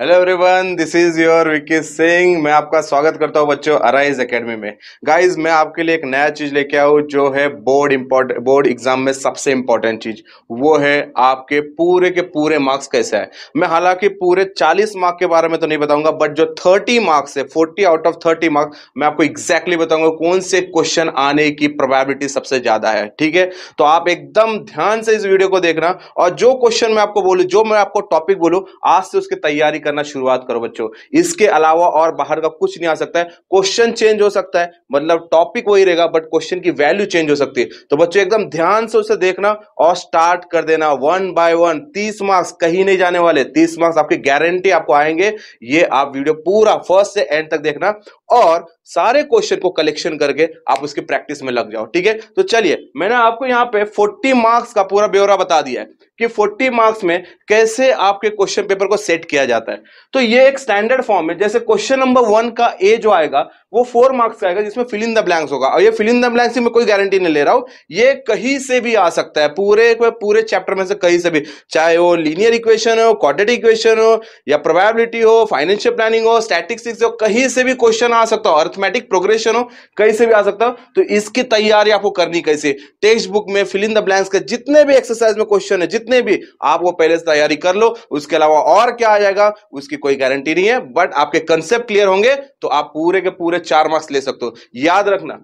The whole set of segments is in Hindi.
Hello everyone this is your Vicky Singh मैं आपका स्वागत करता हूं बच्चों अराइज एकेडमी में गाइस मैं आपके लिए एक नया चीज लेके आऊँ जो है बोर्ड इम्पोर्ट बोर्ड एग्जाम में सबसे इम्पोर्टेंट चीज वो है आपके पूरे के पूरे मार्क्स कैसे है मैं हालांकि पूरे 40 मार्क के बारे में तो नहीं बताऊंगा बट जो 30 मार्क्स है forty out of thirty marks मैं आपको एग्जैक्टली exactly बताऊंगा कौन से क्वेश्चन आने की प्रोबेबिलिटी सबसे ज्यादा है ठीक है तो आप एकदम ध्यान से इस वीडियो को देखना और जो क्वेश्चन मैं आपको बोलूँ जो मैं आपको टॉपिक बोलूँ आज से उसकी तैयारी करना शुरुआत करो बच्चों इसके अलावा और बाहर का कुछ नहीं आ सकता है क्वेश्चन चेंज हो सकता है मतलब टॉपिक वही रहेगा बट क्वेश्चन की वैल्यू चेंज हो सकती है तो बच्चों एकदम ध्यान से उसे देखना और स्टार्ट कर देना वन बाय वन तीस मार्क्स कहीं नहीं जाने वाले तीस मार्क्स आपके गारंटी आपको आएंगे ये आप वीडियो पूरा फर्स्ट से एंड तक देखना और सारे क्वेश्चन को कलेक्शन करके आप उसकी प्रैक्टिस में लग जाओ ठीक है तो चलिए मैंने आपको यहाँ पे 40 मार्क्स का पूरा ब्यौरा बता दिया है कि 40 मार्क्स में कैसे आपके क्वेश्चन पेपर को सेट किया जाता है तो ये एक स्टैंडर्ड फॉर्म है जैसे क्वेश्चन नंबर वन का ए जो आएगा वो फोर मार्क्स का आएगा जिसमें फिल इन द ब्लैंक्स होगा और ये फिल इन द ब्लैंक्स में कोई गारंटी नहीं ले रहा हूं ये कहीं से भी आ सकता है पूरे पूरे चैप्टर में से कहीं से भी चाहे वो लीनियर इक्वेशन हो क्वाड्रेटिक इक्वेशन हो या प्रोबेबिलिटी हो फाइनेंशियल प्लानिंग हो स्टैटिस्टिक्स हो कहीं से भी क्वेश्चन आ सकता हो अर्थमेटिक प्रोग्रेशन हो कहीं से भी आ सकता हो तो इसकी तैयारी आपको करनी कैसे टेक्स्ट बुक में फिल इन द ब्लैंक्स के जितने भी एक्सरसाइज में क्वेश्चन है जितने भी आप वो पहले से तैयारी कर लो उसके अलावा और क्या आ जाएगा उसकी कोई गारंटी नहीं है बट आपके कंसेप्ट क्लियर होंगे तो आप पूरे के पूरे चार मार्क्स ले सकते हो याद रखना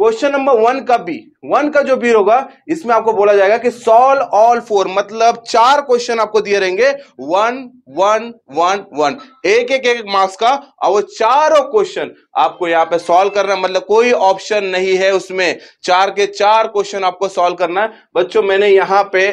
क्वेश्चन नंबर वन का बी वन का जो बी होगा इसमें आपको बोला जाएगा कि सॉल्व ऑल फोर मतलब चार क्वेश्चन आपको दिए रहेंगे वन वन वन वन एक एक एक मार्क्स का और वो चारों क्वेश्चन आपको यहाँ पे सॉल्व करना मतलब कोई ऑप्शन नहीं है उसमें चार के चार क्वेश्चन आपको सॉल्व करना है बच्चों मैंने यहाँ पे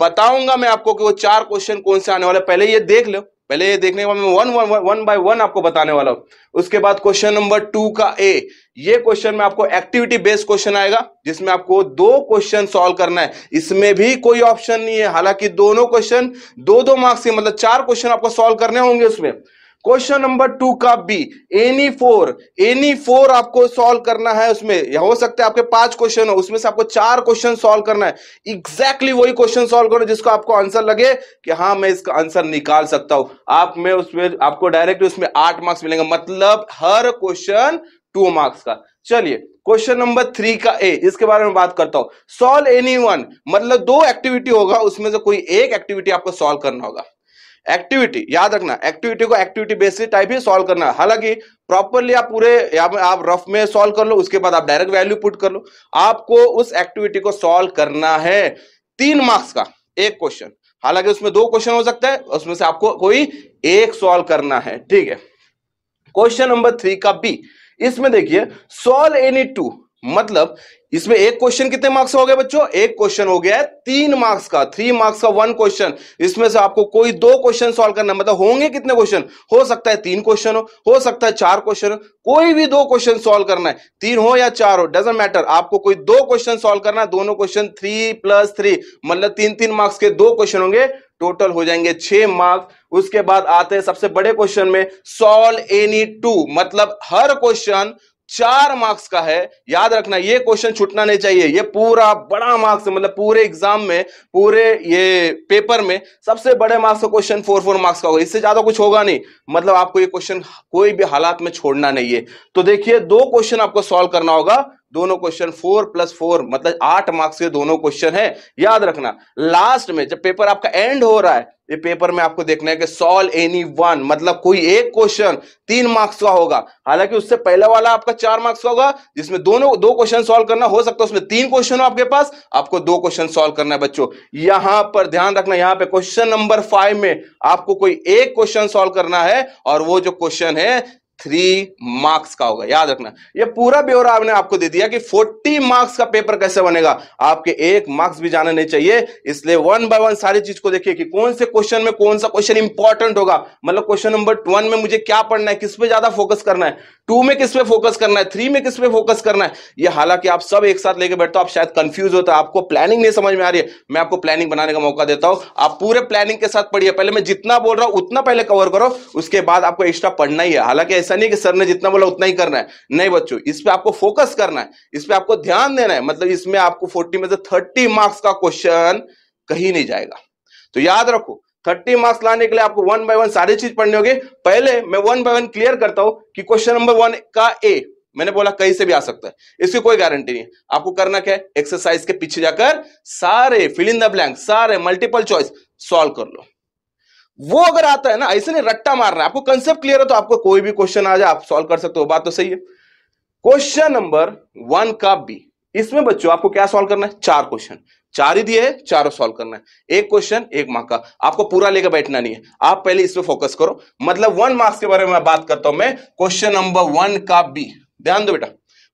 बताऊंगा मैं आपको कि वो चार क्वेश्चन कौन से आने वाले पहले ये देख लो पहले ये देखने के बाद मैं one one one by one आपको बताने वाला हूं उसके बाद क्वेश्चन नंबर टू का ए ये क्वेश्चन में आपको एक्टिविटी बेस्ड क्वेश्चन आएगा जिसमें आपको दो क्वेश्चन सॉल्व करना है इसमें भी कोई ऑप्शन नहीं है हालांकि दोनों क्वेश्चन दो दो मार्क्स के मतलब चार क्वेश्चन आपको सोल्व करने होंगे उसमें क्वेश्चन नंबर टू का B any four any four आपको सॉल्व करना है उसमें हो सकता है आपके पांच क्वेश्चन हो उसमें से आपको चार क्वेश्चन सॉल्व करना है एग्जैक्टली exactly वही क्वेश्चन सॉल्व करो जिसको आपको आंसर लगे कि हाँ मैं इसका आंसर निकाल सकता हूं आप में उसमें आपको डायरेक्ट उसमें आठ मार्क्स मिलेंगे मतलब हर क्वेश्चन टू मार्क्स का चलिए क्वेश्चन नंबर थ्री का ए इसके बारे में बात करता हूं सॉल्व एनी वन मतलब दो एक्टिविटी होगा उसमें से कोई एक एक्टिविटी आपको सॉल्व करना होगा एक्टिविटी याद रखना एक्टिविटी को एक्टिविटी बेसिस टाइप ही सॉल्व करना हालांकि प्रॉपरली आप पूरे या आप रफ में सॉल्व कर लो उसके बाद आप डायरेक्ट वैल्यू पुट कर लो आपको उस एक्टिविटी को सॉल्व करना है तीन मार्क्स का एक क्वेश्चन हालांकि उसमें दो क्वेश्चन हो सकता है उसमें से आपको कोई एक सॉल्व करना है ठीक है क्वेश्चन नंबर थ्री का बी इसमें देखिए सॉल्व एनी टू मतलब इसमें एक क्वेश्चन कितने मार्क्स हो गया बच्चों एक क्वेश्चन हो गया है तीन मार्क्स का थ्री मार्क्स का वन क्वेश्चन इसमें से आपको कोई दो क्वेश्चन सॉल्व करना मतलब होंगे कितने क्वेश्चन हो सकता है तीन क्वेश्चन हो हो सकता है चार क्वेश्चन कोई भी दो क्वेश्चन सॉल्व करना है तीन हो या चार हो डजेंट मैटर आपको कोई दो क्वेश्चन सोल्व करना है दोनों क्वेश्चन थ्री प्लस थ्री मतलब तीन तीन मार्क्स के दो क्वेश्चन होंगे टोटल हो जाएंगे छह मार्क्स उसके बाद आते हैं सबसे बड़े क्वेश्चन में सॉल्व एनी टू मतलब हर क्वेश्चन चार मार्क्स का है याद रखना ये क्वेश्चन छूटना नहीं चाहिए ये पूरा बड़ा मार्क्स मतलब पूरे एग्जाम में पूरे ये पेपर में सबसे बड़े मार्क्स का क्वेश्चन फोर फोर मार्क्स का होगा इससे ज्यादा कुछ होगा नहीं मतलब आपको ये क्वेश्चन कोई भी हालात में छोड़ना नहीं है तो देखिए दो क्वेश्चन आपको सॉल्व करना होगा दोनों क्वेश्चन फोर प्लस फोर मतलब आठ मार्क्स के दोनों क्वेश्चन है याद रखना लास्ट में जब पेपर आपका एंड हो रहा है ये पेपर में आपको देखना है कि सॉल एनी वन मतलब कोई एक क्वेश्चन तीन मार्क्स का होगा हालांकि उससे पहला वाला आपका चार मार्क्स का होगा जिसमें दोनों दो क्वेश्चन सॉल्व करना हो सकता है उसमें तीन क्वेश्चन हो आपके पास आपको दो क्वेश्चन सॉल्व करना है बच्चों यहां पर ध्यान रखना यहाँ पे क्वेश्चन नंबर फाइव में आपको कोई एक क्वेश्चन सोल्व करना है और वो जो क्वेश्चन है थ्री मार्क्स का होगा याद रखना ये पूरा ब्यौरा आपने आपको दे दिया कि फोर्टी मार्क्स का पेपर कैसे बनेगा आपके एक मार्क्स भी जाना नहीं चाहिए इसलिए वन बाय वन सारी चीज को देखिए कि कौन से क्वेश्चन में कौन सा क्वेश्चन इंपॉर्टेंट होगा मतलब क्वेश्चन नंबर वन में मुझे क्या पढ़ना है किस पे ज्यादा फोकस करना है टू में किस पे फोकस करना है थ्री में किस पे फोकस करना है ये हालांकि आप सब एक साथ लेके बैठते हो आप शायद कंफ्यूज होता है आपको प्लानिंग नहीं समझ में आ रही है मैं आपको प्लानिंग बनाने का मौका देता हूं आप पूरे प्लानिंग के साथ पढ़िए पहले मैं जितना बोल रहा हूं उतना पहले कवर करो उसके बाद आपको एक्स्ट्रा पढ़ना ही है हालांकि ऐसा नहीं कि सर ने जितना बोला उतना ही करना है नहीं बच्चों इस पे आपको फोकस करना है इस पे आपको ध्यान देना है मतलब इसमें आपको 40 में से 30 मार्क्स का क्वेश्चन कहीं नहीं जाएगा तो याद रखो 30 मार्क्स लाने के लिए आपको वन बाय वन सारी चीज पढ़नी होगी पहले मैं वन बाय वन क्लियर करता हूं कि क्वेश्चन नंबर वन का ए मैंने बोला कहीं से भी आ सकता है इसकी कोई गारंटी नहीं आपको करना क्या है एक्सरसाइज के पीछे जाकर सारे फिल इन द ब्लैंक सारे मल्टीपल चॉइस सॉल्व कर लो वो अगर आता है ना ऐसे नहीं रट्टा मार रहा है आपको कंसेप्ट क्लियर है तो आपको कोई भी क्वेश्चन आ जाए आप सॉल्व कर सकते हो बात तो सही है क्वेश्चन नंबर वन का बी इसमें बच्चों आपको क्या सॉल्व करना है चार क्वेश्चन चार ही दिए चारों सॉल्व करना है एक क्वेश्चन एक मार्क का आपको पूरा लेकर बैठना नहीं है आप पहले इस पर फोकस करो मतलब वन मार्क्स के बारे में बात करता हूं मैं क्वेश्चन नंबर वन का बी ध्यान दो बेटा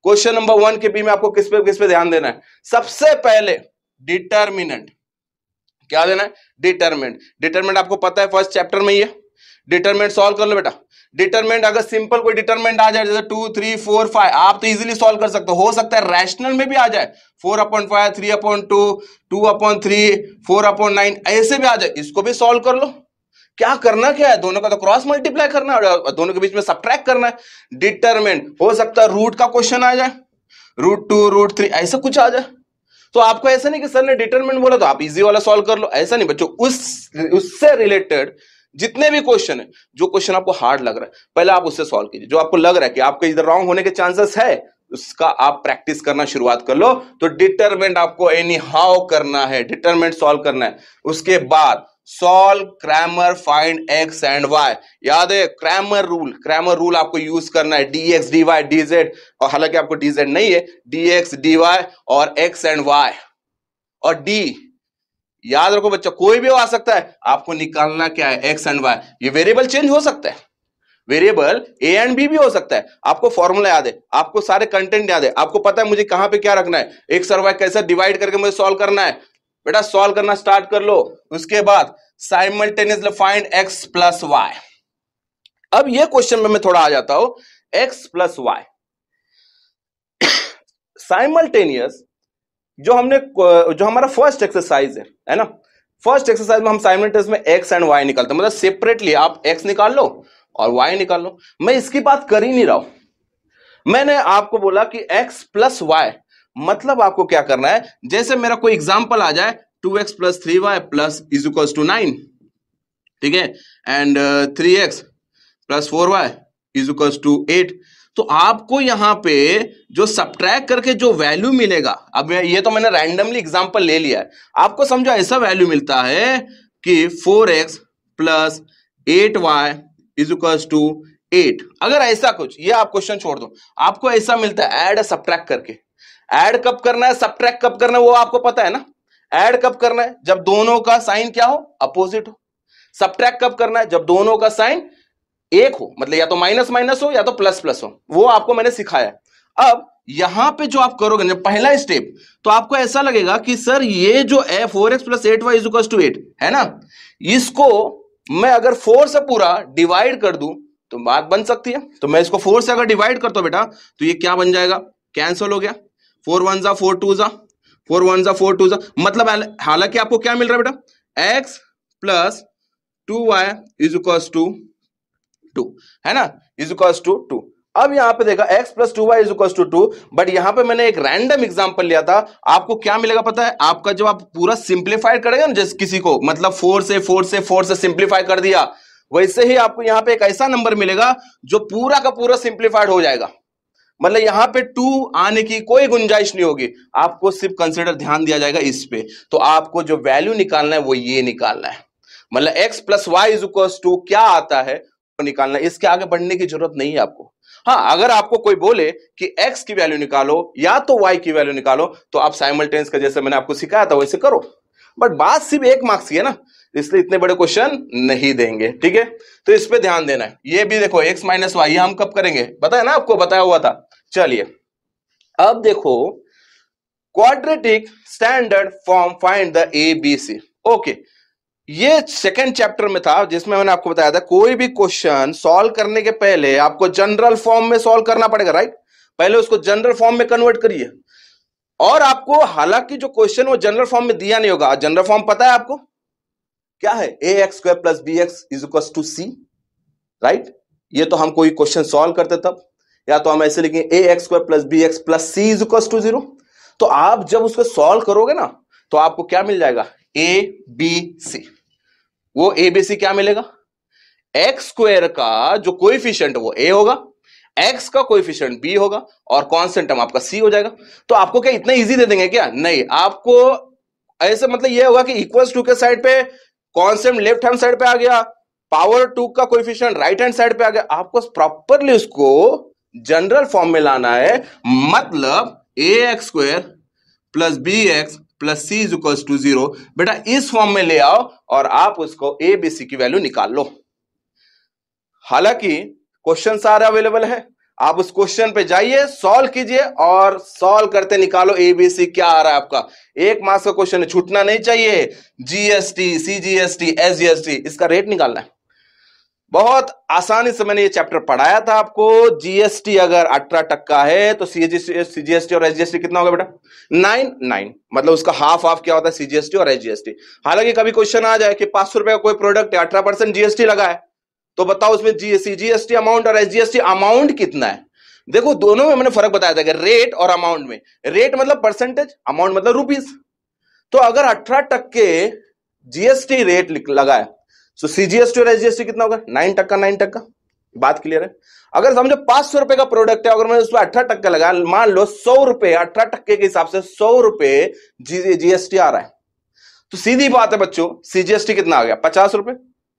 क्वेश्चन नंबर वन के बी में आपको किस पे किस पे ध्यान देना है सबसे पहले डिटर्मिनेंट क्या देना है डिटरमेंट डिटरमेंट आपको पता है फर्स्ट चैप्टर में ही है डिटरमेंट सॉल्व कर लो बेटा डिटरमेंट अगर सिंपल कोई डिटरमेंट आ जाए जैसे टू थ्री फोर फाइव आप तो इजीली सॉल्व कर सकते हो सकता है रैशनल में भी आ जाए four point five three point two two point three four point nine ऐसे भी आ जाए इसको भी सॉल्व कर लो क्या करना क्या है दोनों का तो क्रॉस मल्टीप्लाई करना है दोनों के बीच में सब्ट्रैक करना है डिटरमेंट हो सकता है रूट का क्वेश्चन आ जाए रूट टू रूट थ्री ऐसा कुछ आ जाए तो आपको ऐसा नहीं कि सर ने डिटरमिनेंट बोला तो आप इजी वाला सॉल्व कर लो ऐसा नहीं बच्चों उस उससे रिलेटेड जितने भी क्वेश्चन है जो क्वेश्चन आपको हार्ड लग रहा है पहले आप उससे सॉल्व कीजिए जो आपको लग रहा है कि आपके इधर रॉन्ग होने के चांसेस है उसका आप प्रैक्टिस करना शुरुआत कर लो तो डिटरमेंट आपको एनी हाउ करना है डिटरमेंट सॉल्व करना है उसके बाद solve Cramer find X and Y याद है क्रैमर रूल क्रैमर रूल आपको यूज करना है D X D Y D Z और हालांकि आपको डी जेड नहीं है डी एक्स डी वाई और एक्स एंड वाई और डी याद रखो बच्चों कोई भी आ सकता है आपको निकालना क्या है एक्स एंड वाई ये वेरिएबल चेंज हो सकता है वेरिएबल ए एंड बी भी हो सकता है आपको फॉर्मूला याद है आपको सारे कंटेंट याद है आपको पता है मुझे कहां पे क्या रखना है एक्स और वाई कैसे डिवाइड करके मुझे सॉल्व करना है बेटा सॉल्व करना स्टार्ट कर लो उसके बाद simultaneously find X plus Y अब ये क्वेश्चन में मैं थोड़ा आ जाता हूं एक्स प्लस वाई साइमल्टेनियस जो हमने जो हमारा फर्स्ट एक्सरसाइज है है ना फर्स्ट एक्सरसाइज में हम साइमल्टेनियस में एक्स एंड वाई निकालते हैं मतलब सेपरेटली आप एक्स निकाल लो और वाई निकाल लो मैं इसकी बात कर ही नहीं रहा हूं मैंने आपको बोला कि एक्स प्लस वाई मतलब आपको क्या करना है जैसे मेरा कोई एग्जाम्पल आ जाए two X plus three Y plus is equal to nine ठीक है and three X plus four Y is equal to eight तो आपको यहां पे जो सब्ट्रैक करके जो वैल्यू मिलेगा अब ये तो मैंने रैंडमली एग्जाम्पल ले लिया है आपको समझो ऐसा वैल्यू मिलता है कि four X plus eight Y is equal to eight अगर ऐसा कुछ ये आप क्वेश्चन छोड़ दो आपको ऐसा मिलता है एड सब्ट्रैक करके एड कब करना है ट्रैक कब करना है वो आपको पता है ना एड कब करना है जब दोनों का साइन क्या हो अपोजिट हो ट्रैक कब करना है जब दोनों का साइन एक हो मतलब या तो माइनस माइनस हो या तो प्लस प्लस हो वो आपको मैंने सिखाया अब यहां पे जो आप करोगे ना पहला स्टेप तो आपको ऐसा लगेगा कि सर ये जो है four X plus eight Y is to eight है ना इसको मैं अगर फोर से पूरा डिवाइड कर दूं तो बात बन सकती है तो मैं इसको फोर से अगर डिवाइड करता हूं बेटा तो ये क्या बन जाएगा कैंसल हो गया फोर वन जा फोर टू जा फोर वन जा फोर टू जा मतलब हालांकि आपको क्या मिल रहा है बेटा X plus two Y is equals to two है ना इज इक्वल्स टू टू अब यहां पे देखा x plus two Y is equal to two but यहां पे मैंने एक रैंडम एग्जांपल लिया था आपको क्या मिलेगा पता है आपका जब आप पूरा सिंप्लीफाइड करेगा ना जैसे किसी को मतलब फोर से फोर से फोर से सिंप्लीफाई कर दिया वैसे ही आपको यहां पे एक ऐसा नंबर मिलेगा जो पूरा का पूरा सिंप्लीफाइड हो जाएगा मतलब यहाँ पे टू आने की कोई गुंजाइश नहीं होगी आपको सिर्फ कंसिडर ध्यान दिया जाएगा इस पे तो आपको जो वैल्यू निकालना है वो ये निकालना है मतलब X plus Y is two क्या आता है वो निकालना है इसके आगे बढ़ने की जरूरत नहीं है आपको हाँ अगर आपको कोई बोले कि x की वैल्यू निकालो या तो y की वैल्यू निकालो तो आप साइमल्टेनियस का जैसे मैंने आपको सिखाया था वैसे करो बट बात सिर्फ एक मार्क्स की है ना इसलिए इतने बड़े क्वेश्चन नहीं देंगे ठीक है तो इस पर ध्यान देना है ये भी देखो एक्स माइनस वाई हम कब करेंगे बताया ना आपको बताया हुआ था चलिए अब देखो quadratic standard form find the A B C okay ये सेकेंड चैप्टर में था जिसमें मैंने आपको बताया था कोई भी क्वेश्चन सॉल्व करने के पहले आपको जनरल फॉर्म में सॉल्व करना पड़ेगा राइट पहले उसको जनरल फॉर्म में कन्वर्ट करिए और आपको हालांकि जो क्वेश्चन वो जनरल फॉर्म में दिया नहीं होगा जनरल फॉर्म पता है आपको क्या है A X square plus B X is equal to C right ये तो हम कोई क्वेश्चन सॉल्व करते तब या तो हम ऐसे लिखेंगे A X square plus B X plus C is equal to zero तो आप जब उसको सॉल्व करोगे ना तो आपको क्या मिल जाएगा ए बी सी वो ए बी सी क्या मिलेगा एक्स स्क्वायर का जो कोइफिशियंट वो ए होगा एक्स का कोइफिशियंट बी होगा और कॉन्स्टेंट टर्म आपका सी हो जाएगा तो आपको क्या इतना इजी दे देंगे क्या नहीं आपको ऐसे मतलब ये होगा कि इक्वल्स टू के साइड पे कॉन्सेप्ट लेफ्ट हैंड साइड पे आ गया पावर टू का कोइफिशियंट राइट हैंड साइड पे आ गया आपको प्रॉपरली उसको जनरल फॉर्म में लाना है मतलब A X square plus B X plus C is equal to zero बेटा इस फॉर्म में ले आओ और आप उसको ए बी सी की वैल्यू निकाल लो हालांकि क्वेश्चन सारे अवेलेबल है आप उस क्वेश्चन पे जाइए सॉल्व कीजिए और सॉल्व करते निकालो एबीसी क्या आ रहा है आपका एक मास का क्वेश्चन है छूटना नहीं चाहिए जीएसटी सीजीएसटी एसजीएसटी इसका रेट निकालना है बहुत आसानी से मैंने ये चैप्टर पढ़ाया था आपको जीएसटी अगर अठारह टक्का है तो सीजीएसटी और एसजीएसटी कितना होगा बेटा नाइन नाइन मतलब उसका हाफ हाफ क्या होता है सीजीएसटी और एसजीएसटी हालांकि कभी क्वेश्चन आ जाए कि पांच सौ रुपए का कोई प्रोडक्ट है अठारह परसेंट जीएसटी लगा है तो बताओ उसमें जीएसटी जीएसटी अमाउंट और एसजीएसटी अमाउंट कितना है देखो दोनों में मैंने फर्क बताया था कि रेट और अमाउंट में रेट मतलब परसेंटेज अमाउंट मतलब रुपीस तो अगर अठारह टक्के जीएसटी रेट लगाए तो सीजीएसटी और एसजीएसटी कितना होगा नाइन टक्का नाइन टक्का बात क्लियर है अगर समझो पांच सौ रुपए का प्रोडक्ट है अगर मैंने उसमें अठारह टक्का लगा मान लो सौ रुपए अठारह टक्के के हिसाब से सौ रुपए जीएसटी आ रहा है तो सीधी बात है बच्चों सीजीएसटी कितना आ गया पचास रुपए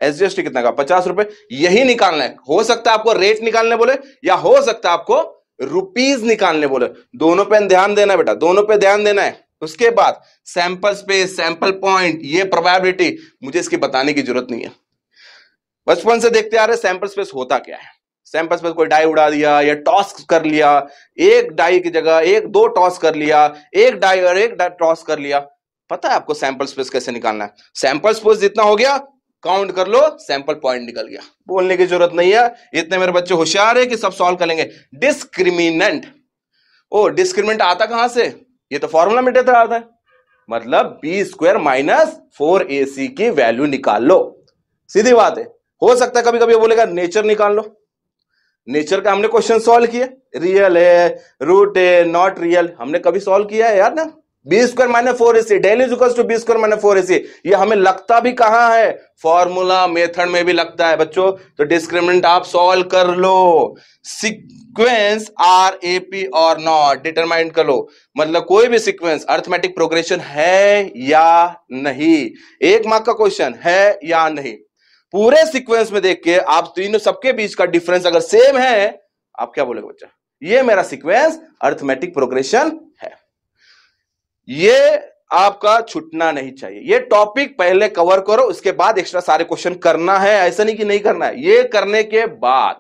एसजीएसटी कितना का पचास रुपए यही निकालना है हो सकता है आपको रेट निकालने बोले या हो सकता है आपको रुपीज निकालने बोले दोनों पे ध्यान देना बेटा दोनों पे ध्यान देना है उसके बाद सैंपल स्पेस सैंपल पॉइंट ये प्रोबेबिलिटी मुझे इसकी बताने की जरूरत नहीं है बचपन से देखते आ रहे सैंपल स्पेस होता क्या है सैंपल स्पेस कोई डाई उड़ा दिया या टॉस कर लिया एक डाई की जगह एक दो टॉस कर लिया एक डाई और एक टॉस कर लिया पता है आपको सैंपल स्पेस कैसे निकालना है सैंपल स्पेस जितना हो गया काउंट कर लो सैंपल पॉइंट निकल गया बोलने की जरूरत नहीं है इतने मेरे बच्चे होशियार है कि सब सॉल्व करेंगे डिस्क्रिमिनेंट ओ डिस्क्रिमिनेंट आता कहां से ये तो फॉर्मूला में देता आता है मतलब B square minus four A C की वैल्यू निकाल लो सीधी बात है हो सकता है कभी कभी बोलेगा नेचर निकाल लो नेचर का हमने क्वेश्चन सॉल्व किया रियल है रूट है नॉट रियल हमने कभी सॉल्व किया है यार ना B square minus four A C del is two B square minus four A C ये हमें लगता भी कहां है फॉर्मूला मेथड में भी लगता है बच्चों तो डिस्क्रिमिनेंट आप सॉल्व कर लो सिक्वेंस आर ए पी और नॉट डिटरमाइंड कर लो मतलब कोई भी सिक्वेंस अर्थमेटिक प्रोग्रेशन है या नहीं एक मार्क का क्वेश्चन है या नहीं पूरे सीक्वेंस में देख के आप तीनों सबके बीच का डिफरेंस अगर सेम है आप क्या बोलेगे बच्चा ये मेरा सीक्वेंस अर्थमेटिक प्रोग्रेशन है ये आपका छुटना नहीं चाहिए ये टॉपिक पहले कवर करो उसके बाद एक्स्ट्रा सारे क्वेश्चन करना है ऐसा नहीं कि नहीं करना है ये करने के बाद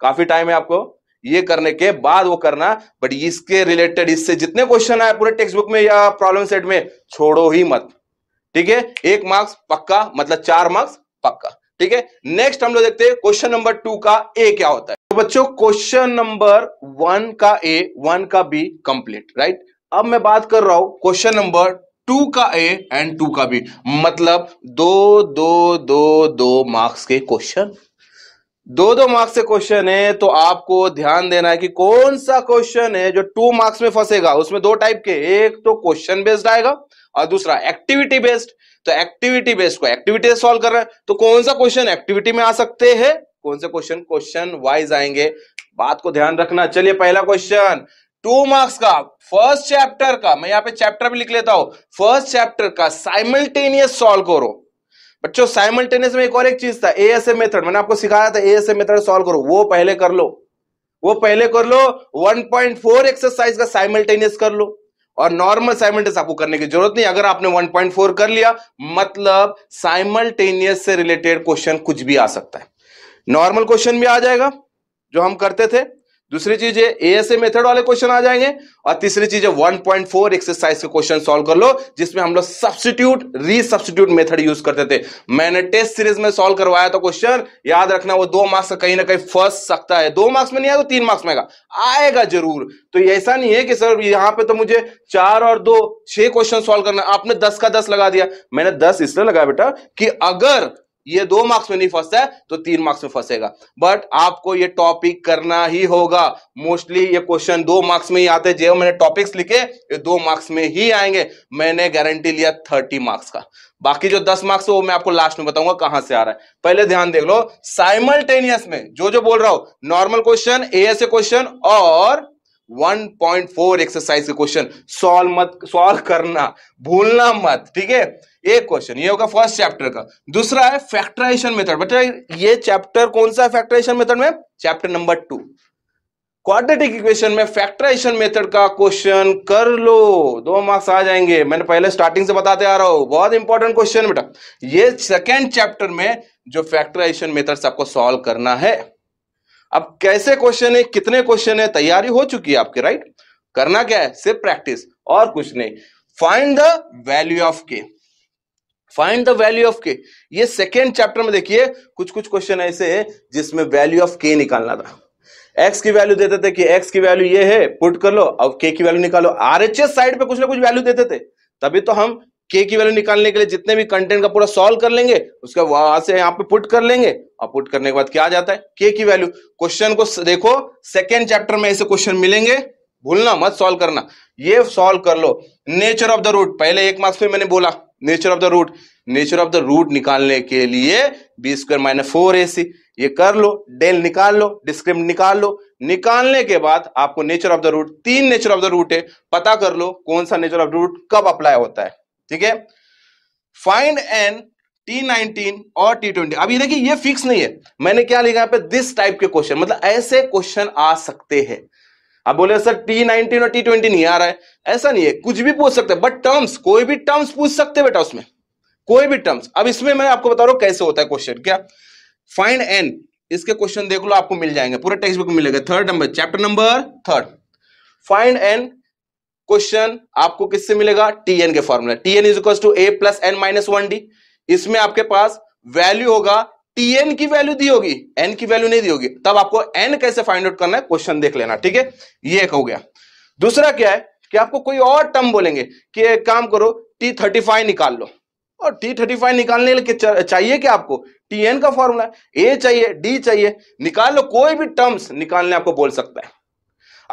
काफी टाइम है आपको ये करने के बाद वो करना बट इसके रिलेटेड इससे जितने क्वेश्चन आए पूरे टेक्स्ट बुक में या प्रॉब्लम सेट में छोड़ो ही मत ठीक है एक मार्क्स पक्का मतलब चार मार्क्स पक्का ठीक है नेक्स्ट हम लोग देखते हैं क्वेश्चन नंबर टू का ए क्या होता है तो बच्चों क्वेश्चन नंबर वन का ए वन का बी कंप्लीट राइट अब मैं बात कर रहा हूं क्वेश्चन नंबर टू का ए एंड टू का बी मतलब दो दो दो दो मार्क्स के क्वेश्चन दो दो मार्क्स से क्वेश्चन है तो आपको ध्यान देना है कि कौन सा क्वेश्चन है जो टू मार्क्स में फंसेगा उसमें दो टाइप के एक तो क्वेश्चन बेस्ड आएगा और दूसरा एक्टिविटी बेस्ड तो एक्टिविटी बेस्ड को एक्टिविटी सॉल्व कर रहे हैं तो कौन सा क्वेश्चन एक्टिविटी में आ सकते हैं कौन से क्वेश्चन क्वेश्चन वाइज आएंगे बात को ध्यान रखना चलिए पहला क्वेश्चन टू मार्क्स का फर्स्ट चैप्टर का मैं यहां पे चैप्टर भी लिख लेता हूं फर्स्ट चैप्टर का साइमल्टेनियस सॉल्व करो बच्चों साइमल्टेनियस में एक और एक चीज था ए एस ए मेथड मैंने आपको सिखाया था A S A method solve करो वो पहले कर लो वो पहले कर लो 1.4 एक्सरसाइज का साइमल्टेनियस कर लो और नॉर्मल साइमल्टेनियस आपको करने की जरूरत नहीं अगर आपने 1.4 कर लिया मतलब साइमल्टेनियस से रिलेटेड क्वेश्चन कुछ भी आ सकता है नॉर्मल क्वेश्चन भी आ जाएगा जो हम करते थे दूसरी चीज है एएसए मेथड वाले क्वेश्चन आ जाएंगे और तीसरी चीज है 1.4 एक्सरसाइज के क्वेश्चन सॉल्व कर लो जिसमें हम लोग सब्सिट्यूट री सब्सटीट्यूट मेथड यूज करते थे मैंने टेस्ट सीरीज में सॉल्व करवाया था क्वेश्चन याद रखना वो दो मार्क्स का कहीं ना कहीं फंस सकता है दो मार्क्स में नहीं आया तो तीन मार्क्स में आएगा जरूर तो ऐसा नहीं है कि सर यहाँ पे तो मुझे चार और दो छह क्वेश्चन सोल्व करना आपने दस का दस लगा दिया मैंने दस इसलिए लगाया बेटा कि अगर ये दो मार्क्स में नहीं फंसता है तो तीन मार्क्स में फंसेगा बट आपको ये टॉपिक करना ही होगा मोस्टली ये क्वेश्चन दो मार्क्स में ही आते हैं जो मैंने टॉपिक्स लिखे ये दो मार्क्स में ही आएंगे मैंने गारंटी लिया थर्टी मार्क्स का बाकी जो दस मार्क्स वो मैं आपको लास्ट में बताऊंगा कहां से आ रहा है पहले ध्यान देख लो साइमल्टेनियस में जो जो बोल रहा हूं normal question A S A question और 1.4 एक्सरसाइज के क्वेश्चन सॉल्व मत सॉल्व करना भूलना मत ठीक है एक क्वेश्चन ये होगा फर्स्ट चैप्टर का दूसरा है फैक्टराइजेशन मेथड बेटा ये चैप्टर कौन सा है फैक्टराइजेशन मेथड में chapter number two quadratic equation में फैक्टराइजेशन मेथड का क्वेश्चन कर लो दो मार्क्स आ जाएंगे मैंने पहले स्टार्टिंग से बताते आ रहा हूं बहुत इंपॉर्टेंट क्वेश्चन बेटा ये सेकेंड चैप्टर में जो फैक्टराइजेशन मेथड से आपको सॉल्व करना है अब कैसे क्वेश्चन है कितने क्वेश्चन है तैयारी हो चुकी है आपकी राइट करना क्या है सिर्फ प्रैक्टिस और कुछ नहीं find the value of K find the value of K ये सेकेंड चैप्टर में देखिए कुछ कुछ क्वेश्चन ऐसे है जिसमें वैल्यू ऑफ के निकालना था एक्स की वैल्यू देते थे कि एक्स की वैल्यू ये है पुट कर लो अब के की वैल्यू निकालो आरएचएस साइड पे कुछ ना कुछ वैल्यू देते थे तभी तो हम के की वैल्यू निकालने के लिए जितने भी कंटेंट का पूरा सॉल्व कर लेंगे उसका वहां से यहाँ पे पुट कर लेंगे और पुट करने के बाद क्या आ जाता है के की वैल्यू क्वेश्चन को देखो सेकेंड चैप्टर में ऐसे क्वेश्चन मिलेंगे भूलना मत सॉल्व करना ये सॉल्व कर लो नेचर ऑफ द रूट पहले एक मार्क्स पे मैंने बोला nature of the root nature of the root निकालने के लिए B square minus four A C ये कर लो डेल निकाल लो डिस्क्रिम निकाल लो निकालने के बाद आपको नेचर ऑफ द रूट तीन नेचर ऑफ द रूट है पता कर लो कौन सा नेचर ऑफ द रूट कब अप्लाई होता है ठीक है फाइंड एन टी नाइनटीन और टी ट्वेंटी अभी देखिए ये फिक्स नहीं है मैंने क्या लिखा यहाँ पे दिस टाइप के क्वेश्चन मतलब ऐसे क्वेश्चन आ सकते हैं आप बोले सर टी नाइनटीन और टी ट्वेंटी नहीं आ रहा है ऐसा नहीं है कुछ भी पूछ सकते बट टर्म्स कोई भी टर्म्स पूछ सकते बेटा उसमें कोई भी टर्म्स अब इसमें मैं आपको बता रहा हूं कैसे होता है क्वेश्चन क्या फाइंड एन इसके क्वेश्चन देख लो आपको मिल जाएंगे पूरे टेक्स्ट बुक में मिलेगा third number chapter number third find N question आपको किससे मिलेगा टी एन के formula T N is equal to A plus N minus one D इसमें आपके पास वैल्यू होगा टीएन की वैल्यू दी होगी एन की वैल्यू नहीं दी होगी तब आपको एन कैसे फाइंड आउट करना है क्वेश्चन देख लेना ठीक है ये एक हो गया दूसरा क्या है कि आपको कोई और टर्म बोलेंगे कि एक काम करो टी थर्टी फाइव निकाल लो और टी थर्टी फाइव निकालने के चाहिए क्या आपको टी एन का फॉर्मूला ए चाहिए डी चाहिए निकाल लो कोई भी टर्म्स निकालने आपको बोल सकता है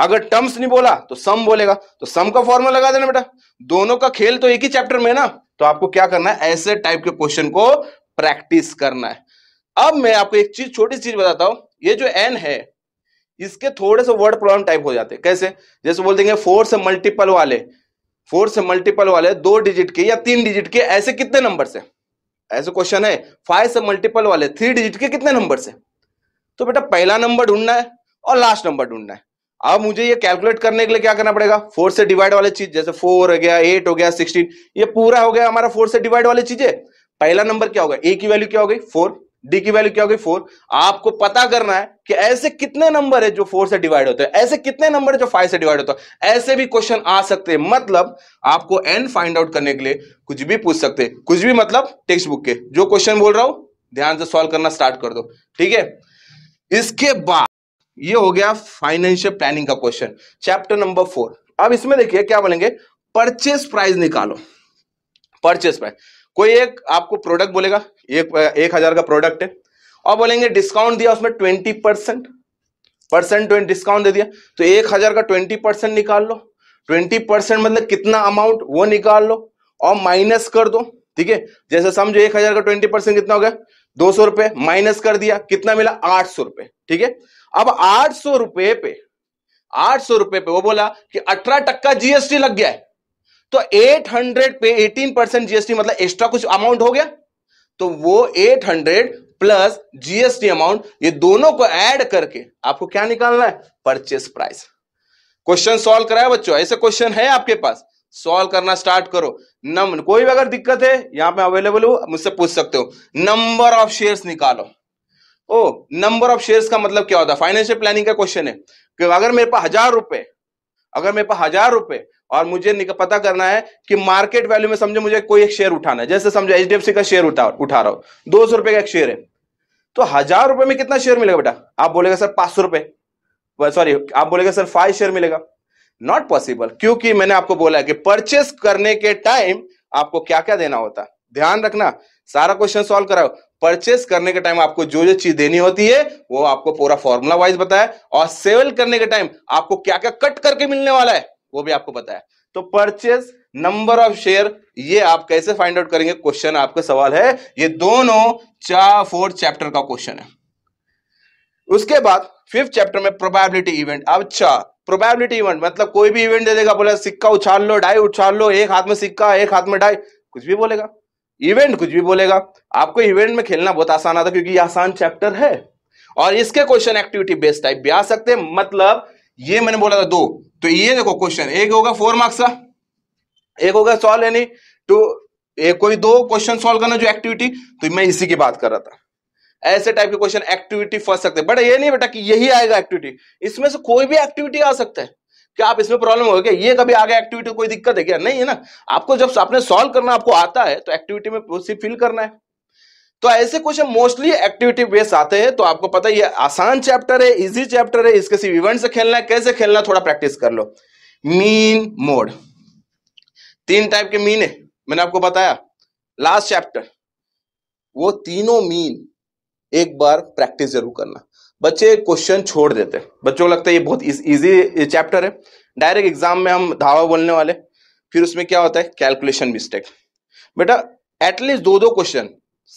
अगर टर्म्स नहीं बोला तो सम बोलेगा तो सम का फॉर्मूला लगा देना बेटा दोनों का खेल तो एक ही चैप्टर में है ना तो आपको क्या करना है ऐसे टाइप के क्वेश्चन को प्रैक्टिस करना है अब मैं आपको एक चीज छोटी चीज बताता हूं ये जो एन है इसके थोड़े से वर्ड प्रॉब्लम टाइप हो जाते हैं कैसे जैसे बोल देंगे फोर से मल्टीपल वाले फोर से मल्टीपल वाले दो डिजिट के या तीन डिजिट के ऐसे कितने नंबर से ऐसे क्वेश्चन है फाइव से मल्टीपल वाले थ्री डिजिट के कितने नंबर से तो बेटा पहला नंबर ढूंढना है और लास्ट नंबर ढूंढना है अब मुझे ये कैलकुलेट करने के लिए क्या करना पड़ेगा फोर से डिवाइड वाले चीज जैसे फोर हो गया एट हो गया सिक्सटीन ये पूरा हो गया हमारा फोर से डिवाइड वाले चीजें पहला नंबर क्या होगा ए की वैल्यू क्या हो गई फोर डी की वैल्यू क्या होगी फोर आपको पता करना है कि ऐसे कितने नंबर है जो फोर से डिवाइड होते हैं ऐसे कितने नंबर है जो फाइव से डिवाइड होता है ऐसे भी क्वेश्चन आ सकते हैं मतलब आपको एन फाइंड आउट करने के लिए कुछ भी पूछ सकते हैं कुछ भी मतलब टेक्स्ट बुक के जो क्वेश्चन बोल रहा हूं ध्यान से सॉल्व करना स्टार्ट कर दो ठीक है इसके बाद ये हो गया फाइनेंशियल प्लानिंग का क्वेश्चन चैप्टर नंबर फोर अब इसमें देखिए क्या बोलेंगे परचेस प्राइस निकालो परचेस प्राइस कोई एक आपको प्रोडक्ट बोलेगा एक एक हजार का प्रोडक्ट है और बोलेंगे डिस्काउंट दिया उसमें twenty percent percent twenty discount दे दिया तो एक हजार का ट्वेंटी परसेंट निकाल लो ट्वेंटी परसेंट मतलब कितना अमाउंट वो निकाल लो और माइनस कर दो ठीक है जैसे समझो एक हजार का ट्वेंटी परसेंट कितना हो गया दो सौ रुपए माइनस कर दिया कितना मिला आठ सौ रुपए ठीक है अब आठ सौ रुपए पे आठ सौ रुपए पे वो बोला कि अठारह टक्का जीएसटी लग गया है तो 800 पे 18 परसेंट जीएसटी मतलब एक्स्ट्रा कुछ अमाउंट हो गया तो वो 800 प्लस जीएसटी अमाउंट ये दोनों को ऐड करके आपको क्या निकालना है परचेस प्राइस क्वेश्चन सॉल्व कराया बच्चों ऐसे क्वेश्चन है आपके पास सॉल्व करना स्टार्ट करो नम कोई भी अगर दिक्कत है यहां पे अवेलेबल हो मुझसे पूछ सकते हो नंबर ऑफ शेयर्स निकालो ओ नंबर ऑफ शेयर्स का मतलब क्या होता है फाइनेंशियल प्लानिंग का क्वेश्चन है कि अगर मेरे पास हजार रुपए अगर मेरे पास हजार रुपए और मुझे पता करना है कि मार्केट वैल्यू में समझो मुझे कोई एक शेयर उठाना है जैसे समझो एच का शेयर उठा उठा रहा हूं दो सौ रुपए का एक शेयर है तो हजार रुपए में कितना शेयर मिलेगा बेटा आप बोलेगा सर पांच सौ रुपए सॉरी आप बोलेगा सर फाइव शेयर मिलेगा नॉट पॉसिबल क्योंकि मैंने आपको बोला है कि परचेस करने के टाइम आपको क्या क्या देना होता है ध्यान रखना सारा क्वेश्चन सॉल्व कराओ परचेस करने के टाइम आपको जो जो चीज देनी होती है वो आपको पूरा फॉर्मुला वाइज बताया और सेल करने के टाइम आपको क्या क्या कट करके मिलने वाला है वो भी आपको बताया तो परचेस नंबर ऑफ शेयर ये आप कैसे फाइंड आउट करेंगे क्वेश्चन आपका सवाल है ये दोनों चार फोर्थ चैप्टर का क्वेश्चन है उसके बाद फिफ्थ चैप्टर में प्रोबेबिलिटी इवेंट अच्छा प्रोबेबिलिटी इवेंट मतलब कोई भी इवेंट दे देगा बोला सिक्का उछाल लो डाई उछाल लो एक हाथ में सिक्का एक हाथ में डाई कुछ भी बोलेगा इवेंट कुछ भी बोलेगा आपको इवेंट में खेलना बहुत आसान आता क्योंकि ये आसान चैप्टर है और इसके क्वेश्चन एक्टिविटी बेस्ड टाइप भी आ सकते हैं मतलब ये मैंने बोला था दो तो ये देखो क्वेश्चन एक होगा फोर मार्क्स का एक होगा सॉल्व यानी टू एक कोई दो क्वेश्चन सॉल्व करना जो एक्टिविटी तो मैं इसी की बात कर रहा था ऐसे टाइप के क्वेश्चन एक्टिविटी फंस सकते हैं बट ये नहीं बेटा कि यही आएगा एक्टिविटी इसमें से कोई भी एक्टिविटी आ सकता है क्या आप इसमें प्रॉब्लम हो गया ये कभी आगे एक्टिविटी कोई दिक्कत है क्या नहीं है ना आपको जब आपने सॉल्व करना आपको आता है तो एक्टिविटी में फिल करना है तो ऐसे क्वेश्चन मोस्टली एक्टिविटी बेस्ड आते हैं तो आपको पता है ये आसान चैप्टर है इजी चैप्टर है इसके सिर्फ इवेंट से खेलना है कैसे खेलना है थोड़ा प्रैक्टिस कर लो मीन मोड तीन टाइप के मीन है मैंने आपको बताया लास्ट चैप्टर वो तीनों मीन एक बार प्रैक्टिस जरूर करना बच्चे क्वेश्चन छोड़ देते हैं बच्चों को लगता है ये बहुत इजी चैप्टर है डायरेक्ट एग्जाम में हम धावा बोलने वाले फिर उसमें क्या होता है कैलकुलेशन मिस्टेक बेटा एटलीस्ट दो दो क्वेश्चन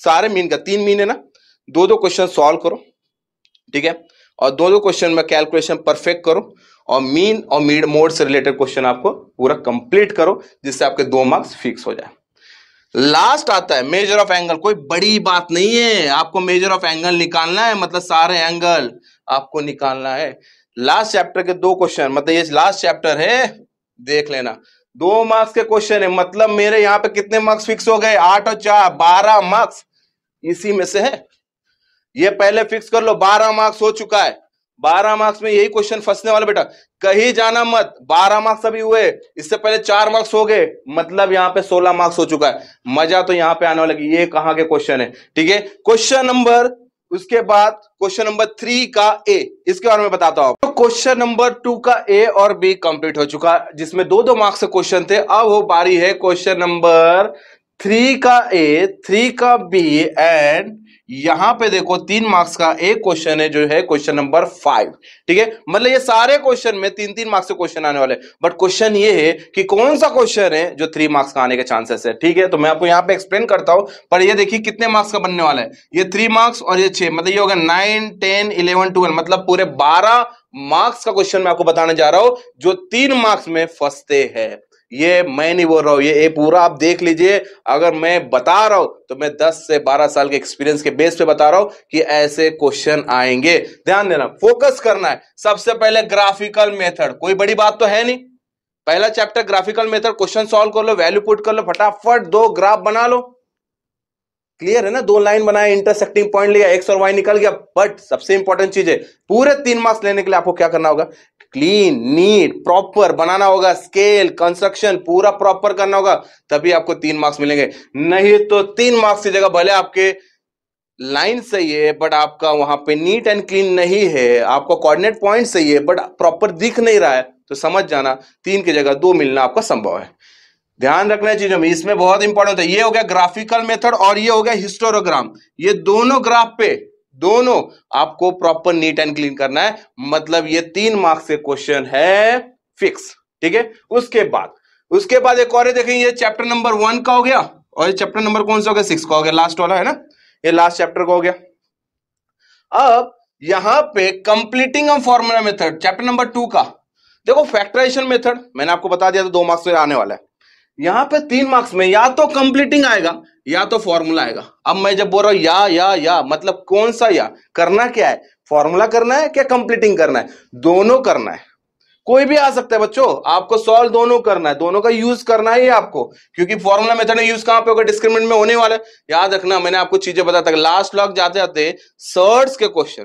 सारे मीन का तीन मीन है ना दो दो क्वेश्चन सॉल्व करो ठीक है और दो दो क्वेश्चन में कैलकुलेशन परफेक्ट करो और मीन और मीड मोड से रिलेटेड क्वेश्चन आपको पूरा कंप्लीट करो जिससे आपके दो मार्क्स फिक्स हो जाए लास्ट आता है मेजर ऑफ एंगल कोई बड़ी बात नहीं है आपको मेजर ऑफ एंगल निकालना है मतलब सारे एंगल आपको निकालना है लास्ट चैप्टर के दो क्वेश्चन मतलब ये लास्ट चैप्टर है देख लेना दो मार्क्स के क्वेश्चन है मतलब मेरे यहाँ पे कितने मार्क्स फिक्स हो गए आठ और चार बारह मार्क्स इसी में से है ये पहले फिक्स कर लो बारह मार्क्स हो चुका है बारह मार्क्स में यही क्वेश्चन फंसने वाला बेटा कहीं जाना मत बारह मार्क्स अभी हुए इससे पहले चार मार्क्स हो गए मतलब यहाँ पे सोलह मार्क्स हो चुका है मजा तो यहाँ पे आने वाला ये कहाँ के क्वेश्चन है ठीक है क्वेश्चन नंबर उसके बाद क्वेश्चन नंबर थ्री का ए इसके बारे में बताता हूं तो क्वेश्चन नंबर टू का ए और बी कंप्लीट हो चुका जिसमें दो दो मार्क्स क्वेश्चन थे अब वो बारी है क्वेश्चन नंबर थ्री का ए थ्री का बी एंड यहां पे देखो तीन मार्क्स का एक क्वेश्चन है जो है क्वेश्चन नंबर फाइव ठीक है मतलब ये सारे क्वेश्चन में तीन तीन मार्क्स के क्वेश्चन आने वाले बट क्वेश्चन ये है कि कौन सा क्वेश्चन है जो थ्री मार्क्स का आने के चांसेस है ठीक है तो मैं आपको यहां पे एक्सप्लेन करता हूं पर ये देखिए कितने मार्क्स का बनने वाला है ये थ्री मार्क्स और ये छह मतलब ये होगा नाइन टेन इलेवन ट्वेल्व मतलब पूरे बारह मार्क्स का क्वेश्चन मैं आपको बताने जा रहा हूं जो तीन मार्क्स में फंसते हैं ये मैं नहीं बोल रहा हूँ ये ये पूरा आप देख लीजिए अगर मैं बता रहा हूँ तो मैं 10 से 12 साल के एक्सपीरियंस के बेस पे बता रहा हूँ कि ऐसे क्वेश्चन आएंगे ध्यान देना फोकस करना है सबसे पहले ग्राफिकल मेथड कोई बड़ी बात तो है नहीं पहला chapter graphical method question solve कर लो वैल्यू पुट कर लो फटाफट दो ग्राफ बना लो क्लियर है ना दो लाइन बनाया इंटरसेक्टिंग पॉइंट लिया एक्स और वाई निकल गया बट सबसे इंपॉर्टेंट चीज है पूरे तीन मार्क्स लेने के लिए आपको क्या करना होगा क्लीन नीट प्रॉपर बनाना होगा स्केल कंस्ट्रक्शन पूरा प्रॉपर करना होगा तभी आपको तीन मार्क्स मिलेंगे नहीं तो तीन मार्क्स की जगह भले आपके लाइन सही है बट आपका वहां पे नीट एंड क्लीन नहीं है आपका कोऑर्डिनेट पॉइंट सही है बट प्रॉपर दिख नहीं रहा है तो समझ जाना तीन की जगह दो मिलना आपका संभव है ध्यान रखना है चीजों में इसमें बहुत इंपॉर्टेंट है ये हो गया ग्राफिकल मेथड और ये हो गया हिस्टोरोग्राम ये दोनों ग्राफ पे दोनों आपको प्रॉपर नीट एंड क्लीन करना है मतलब ये तीन मार्क्स के क्वेश्चन है फिक्स ठीक है उसके बाद उसके बाद एक और ये चैप्टर नंबर वन का हो गया और ये चैप्टर नंबर कौन सा हो गया सिक्स का हो गया लास्ट वाला है ना ये लास्ट चैप्टर का हो गया अब यहां पे completing a formula method chapter number two का देखो फैक्टराइजेशन मेथड मैंने आपको बता दिया तो दो मार्क्स में आने वाला है यहां पे तीन मार्क्स में या तो कंप्लीटिंग आएगा या तो फॉर्मूला आएगा अब मैं जब बोल रहा हूं या या या मतलब कौन सा या करना क्या है फॉर्मूला करना है क्या कंप्लीटिंग करना है दोनों करना है कोई भी आ सकता है बच्चों आपको सॉल्व दोनों करना है दोनों का यूज करना है आपको क्योंकि फॉर्मूला मेथड में यूज कहां पे होगा डिस्क्रिमिनेंट में होने वाला है याद रखना मैंने आपको चीजें बताया था लास्ट लॉक जाते जाते सर्ड्स के क्वेश्चन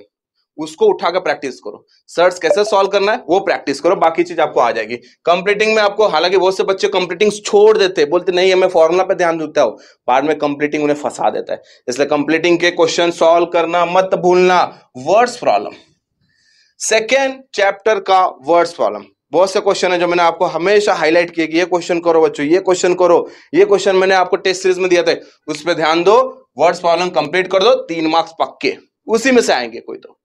उसको उठाकर प्रैक्टिस करो सर्च कैसे सॉल्व करना है वो प्रैक्टिस करो बाकी चीज आपको आ जाएगी कंप्लीटिंग में आपको हालांकि बहुत से बच्चे कंप्लीटिंग छोड़ देते हैं बोलते नहीं हमें फॉर्मुला पे ध्यान देता हो बाद में कंप्लीटिंग उन्हें फंसा देता है इसलिए कंप्लीटिंग के क्वेश्चन सॉल्व करना मत भूलना वर्ड्स प्रॉब्लम सेकेंड चैप्टर का वर्ड्स प्रॉब्लम बहुत से क्वेश्चन है जो मैंने आपको हमेशा हाईलाइट किया कि ये क्वेश्चन करो बच्चों ये क्वेश्चन करो ये क्वेश्चन मैंने आपको टेस्ट सीरीज में दिया था उस पर ध्यान दो वर्ड्स प्रॉब्लम कंप्लीट कर दो तीन मार्क्स पक्के उसी में से आएंगे कोई तो